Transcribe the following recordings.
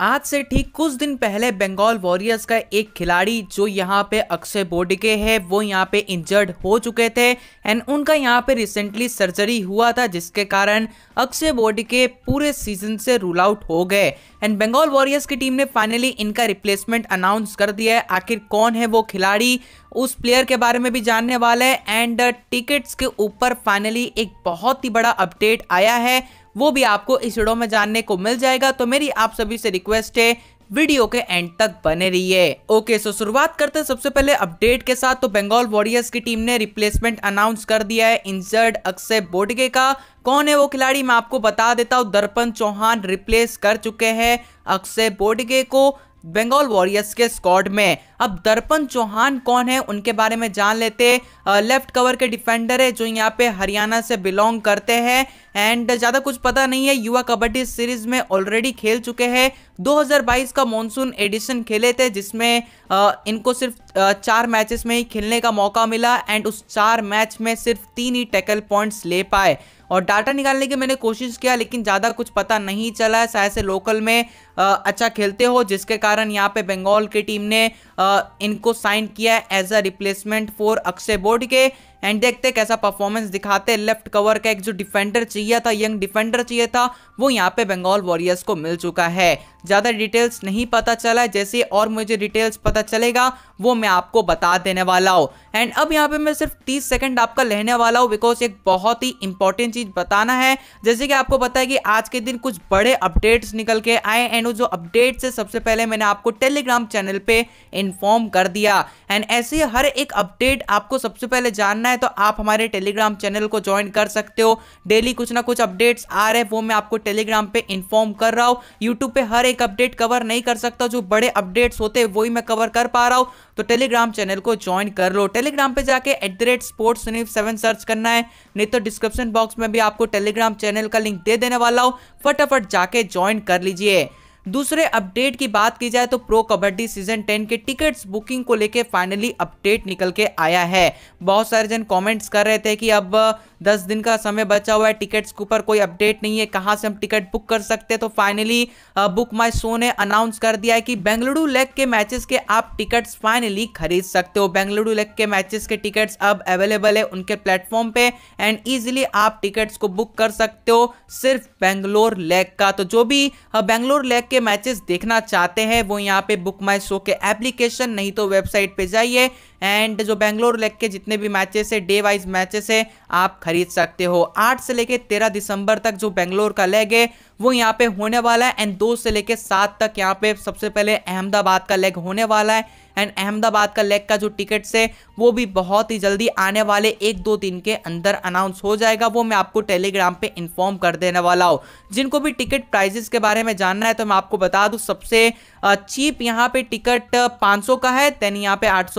आज से ठीक कुछ दिन पहले बंगाल वॉरियर्स का एक खिलाड़ी जो यहाँ पे अक्षय बोडके है वो यहाँ पे इंजर्ड हो चुके थे एंड उनका यहाँ पे रिसेंटली सर्जरी हुआ था जिसके कारण अक्षय बोडके पूरे सीजन से रूल आउट हो गए एंड बंगाल वॉरियर्स की टीम ने फाइनली इनका रिप्लेसमेंट अनाउंस कर दिया है आखिर कौन है वो खिलाड़ी उस प्लेयर के बारे में भी जानने वाला है एंड टिकट्स के ऊपर फाइनली एक बहुत ही बड़ा अपडेट आया है वो भी आपको इस वीडियो में जानने को मिल जाएगा तो मेरी आप सभी से रिक्वेस्ट है वीडियो के एंड तक बने रहिए ओके सो शुरुआत करते हैं सबसे पहले अपडेट के साथ तो बंगाल वॉरियर्स की टीम ने रिप्लेसमेंट अनाउंस कर दिया है इंजर्ड अक्षय बोडगे का कौन है वो खिलाड़ी मैं आपको बता देता हूँ दर्पण चौहान रिप्लेस कर चुके हैं अक्षय बोडगे को बंगाल वॉरियर्स के स्कॉड में अब दर्पण चौहान कौन है उनके बारे में जान लेते लेफ्ट कवर के डिफेंडर है जो यहाँ पे हरियाणा से बिलोंग करते हैं एंड ज़्यादा कुछ पता नहीं है युवा कबड्डी सीरीज में ऑलरेडी खेल चुके हैं 2022 का मॉनसून एडिशन खेले थे जिसमें इनको सिर्फ चार मैचेस में ही खेलने का मौका मिला एंड उस चार मैच में सिर्फ तीन ही टैकल पॉइंट्स ले पाए और डाटा निकालने की मैंने कोशिश किया लेकिन ज़्यादा कुछ पता नहीं चला शायद से लोकल में आ, अच्छा खेलते हो जिसके कारण यहाँ पे बंगाल की टीम ने आ, इनको साइन किया as a replacement for Akshay बोर्ड के एंड देखते कैसा परफॉर्मेंस दिखाते लेफ्ट कवर का एक जो डिफेंडर चाहिए था यंग डिफेंडर चाहिए था वो यहाँ पे बंगाल वॉरियर्स को मिल चुका है ज़्यादा डिटेल्स नहीं पता चला जैसे और मुझे डिटेल्स पता चलेगा वो मैं आपको बता देने वाला हूँ एंड अब यहाँ पे मैं सिर्फ 30 सेकंड आपका लेने वाला हूँ बिकॉज एक बहुत ही इंपॉर्टेंट चीज़ बताना है जैसे कि आपको पता है कि आज के दिन कुछ बड़े अपडेट्स निकल के आए एंड जो अपडेट्स है सबसे पहले मैंने आपको टेलीग्राम चैनल पर इन्फॉर्म कर दिया एंड ऐसे हर एक अपडेट आपको सबसे पहले जानना है है तो आप हमारे टेलीग्राम चैनल को ज्वाइन कर सकते हो डेली कुछ ना कुछ अपडेट्स आ रहे हैं वो मैं आपको टेलीग्राम पे इन्फॉर्म कर रहा हूँ यूट्यूब पे हर एक अपडेट कवर नहीं कर सकता जो बड़े अपडेट्स होते हैं वही मैं कवर कर पा रहा हूँ तो टेलीग्राम चैनल को ज्वाइन कर लो टेलीग्राम पे जाके at the rate sports search करना है नहीं तो डिस्क्रिप्शन बॉक्स में भी आपको टेलीग्राम चैनल का लिंक दे देने वाला हूँ फटाफट जाके ज्वाइन कर लीजिए दूसरे अपडेट की बात की जाए तो प्रो कबड्डी सीजन टेन के टिकट्स बुकिंग को लेकर फाइनली अपडेट निकल के आया है बहुत सारे जन कॉमेंट्स कर रहे थे कि अब दस दिन का समय बचा हुआ है टिकट्स के ऊपर कोई अपडेट नहीं है कहाँ से हम टिकट बुक कर सकते हैं तो फाइनली बुक माई शो ने अनाउंस कर दिया है कि बेंगलुरु लेग के मैचेस के आप टिकट्स फाइनली खरीद सकते हो बेंगलुरु लेग के मैचेस के टिकट्स अब अवेलेबल है उनके प्लेटफॉर्म पे एंड ईजिली आप टिकट्स को बुक कर सकते हो सिर्फ बेंगलोर लेग का तो जो भी बेंगलोर लेग के मैचेस देखना चाहते हैं वो यहाँ पे बुक माई शो के एप्लीकेशन नहीं तो वेबसाइट पे जाइए एंड जो बेंगलोर लेग के जितने भी मैचेस है डे वाइज मैचेस है आप खरीद सकते हो आठ से लेके तेरह दिसंबर तक जो बेंगलोर का लेग है वो यहाँ पे होने वाला है एंड दो से लेके सात तक यहाँ पे सबसे पहले अहमदाबाद का लेग होने वाला है एंड अहमदाबाद का लेग का जो टिकट्स है वो भी बहुत ही जल्दी आने वाले एक दो दिन के अंदर अनाउंस हो जाएगा वो मैं आपको टेलीग्राम पे इन्फॉर्म कर देने वाला हूँ जिनको भी टिकट प्राइजेस के बारे में जानना है तो मैं आपको बता दूँ सबसे चीप यहाँ पे टिकट 500 का है देन यहाँ पे आठ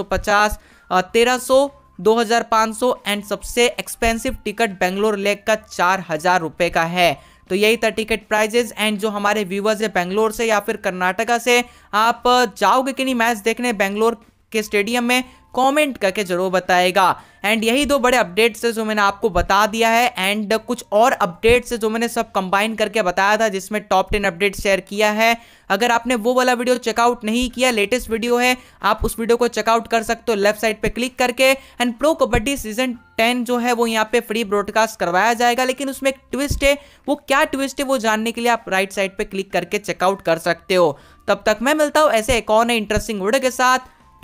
सौ 2500 एंड सबसे एक्सपेंसिव टिकट बेंगलोर लेक का चार हजार रुपये का है तो यही था टिकट प्राइजेज एंड जो हमारे व्यूवर्स है बेंगलोर से या फिर कर्नाटका से आप जाओगे कि नहीं मैच देखने बेंगलोर के स्टेडियम में कमेंट करके जरूर बताएगा एंड यही दो बड़े अपडेट्स है जो मैंने आपको बता दिया है एंड कुछ और अपडेट्स है जो मैंने सब कंबाइन करके बताया था जिसमें टॉप टेन अपडेट शेयर किया है अगर आपने वो वाला वीडियो चेकआउट नहीं किया लेटेस्ट वीडियो है आप उस वीडियो को चेकआउट कर सकते हो लेफ्ट साइड पे क्लिक करके and pro kabaddi season ten जो है वो यहाँ पे फ्री ब्रॉडकास्ट करवाया जाएगा लेकिन उसमें एक ट्विस्ट है वो क्या ट्विस्ट है वो जानने के लिए आप राइट साइड पर क्लिक करके चेकआउट कर सकते हो तब तक मैं मिलता हूँ ऐसे एक और इंटरेस्टिंग वीडियो के साथ